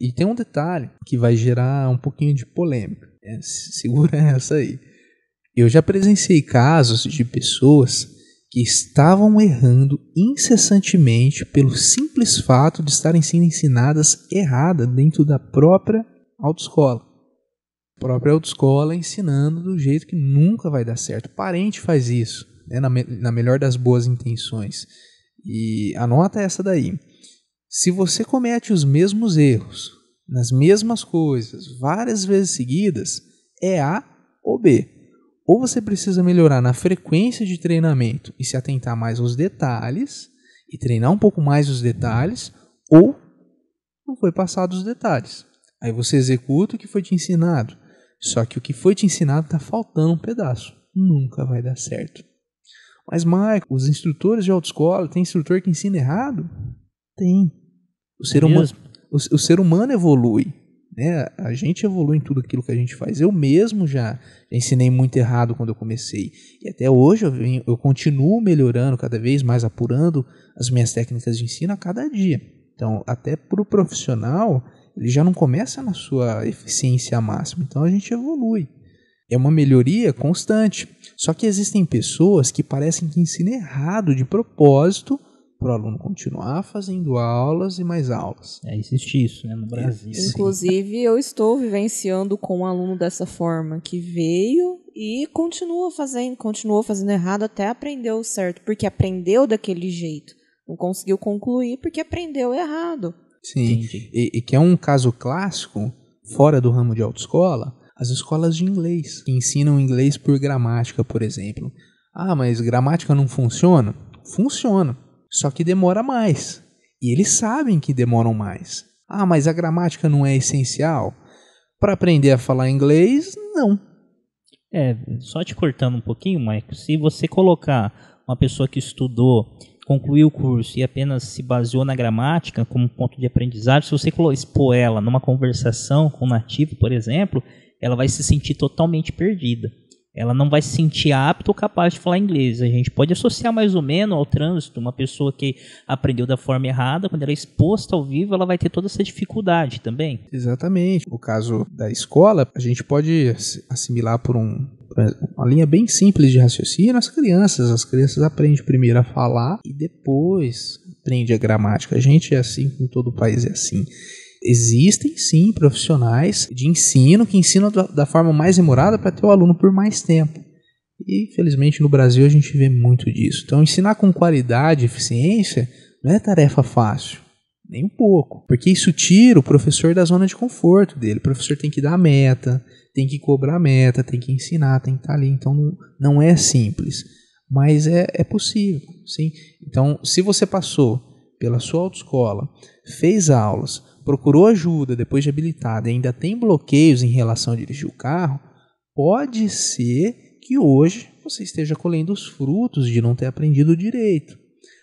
E tem um detalhe que vai gerar um pouquinho de polêmica. É, segura essa aí. Eu já presenciei casos de pessoas que estavam errando incessantemente pelo simples fato de estarem sendo ensinadas errada dentro da própria autoescola. A própria autoescola ensinando do jeito que nunca vai dar certo. Parente faz isso, né? na, me na melhor das boas intenções. E anota essa daí. Se você comete os mesmos erros, nas mesmas coisas, várias vezes seguidas, é A ou B. Ou você precisa melhorar na frequência de treinamento e se atentar mais aos detalhes, e treinar um pouco mais os detalhes, ou não foi passado os detalhes. Aí você executa o que foi te ensinado. Só que o que foi te ensinado está faltando um pedaço. Nunca vai dar certo. Mas, Michael, os instrutores de autoescola, tem instrutor que ensina errado? Tem. O é ser, é humano, o, o, ser humano evolui. Né? A gente evolui em tudo aquilo que a gente faz. Eu mesmo já ensinei muito errado quando eu comecei. E até hoje eu, venho, eu continuo melhorando cada vez mais, apurando as minhas técnicas de ensino a cada dia. Então, até para o profissional, ele já não começa na sua eficiência máxima. Então, a gente evolui. É uma melhoria constante. Só que existem pessoas que parecem que ensinam errado de propósito para o aluno continuar fazendo aulas e mais aulas. É, existe isso né, no Brasil. Inclusive, eu estou vivenciando com um aluno dessa forma, que veio e continua fazendo, continuou fazendo errado até aprendeu certo, porque aprendeu daquele jeito. Não conseguiu concluir porque aprendeu errado. Sim, e, e que é um caso clássico, fora do ramo de autoescola, as escolas de inglês, que ensinam inglês por gramática, por exemplo. Ah, mas gramática não funciona? Funciona. Só que demora mais. E eles sabem que demoram mais. Ah, mas a gramática não é essencial? Para aprender a falar inglês, não. É, só te cortando um pouquinho, Mike, se você colocar uma pessoa que estudou, concluiu o curso e apenas se baseou na gramática como ponto de aprendizagem, se você expor ela numa conversação com um nativo, por exemplo, ela vai se sentir totalmente perdida ela não vai se sentir apta ou capaz de falar inglês. A gente pode associar mais ou menos ao trânsito, uma pessoa que aprendeu da forma errada, quando ela é exposta ao vivo, ela vai ter toda essa dificuldade também. Exatamente. No caso da escola, a gente pode assimilar por um, uma linha bem simples de raciocínio as crianças. As crianças aprendem primeiro a falar e depois aprende a gramática. A gente é assim, em todo o país é assim. Existem sim profissionais de ensino que ensinam da, forma mais demorada para ter o aluno por mais tempo. E infelizmente no Brasil a gente vê muito disso. Então ensinar com qualidade e eficiência não é tarefa fácil. Nem um pouco. Porque isso tira o professor da zona de conforto dele. O professor tem que dar a meta, tem que cobrar a meta, tem que ensinar, tem que estar tá ali. Então não, não é simples. Mas é, é possível. Sim? Então, se você passou pela sua autoescola, fez aulas, procurou ajuda depois de habilitada e ainda tem bloqueios em relação a dirigir o carro, pode ser que hoje você esteja colhendo os frutos de não ter aprendido direito.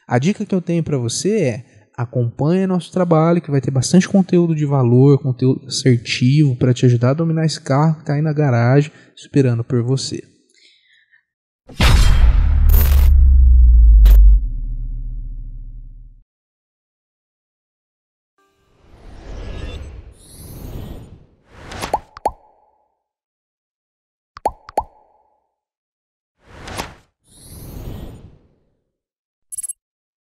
A dica que eu tenho para você é acompanhe nosso trabalho, que vai ter bastante conteúdo de valor, conteúdo assertivo para te ajudar a dominar esse carro que está aí na garagem esperando por você.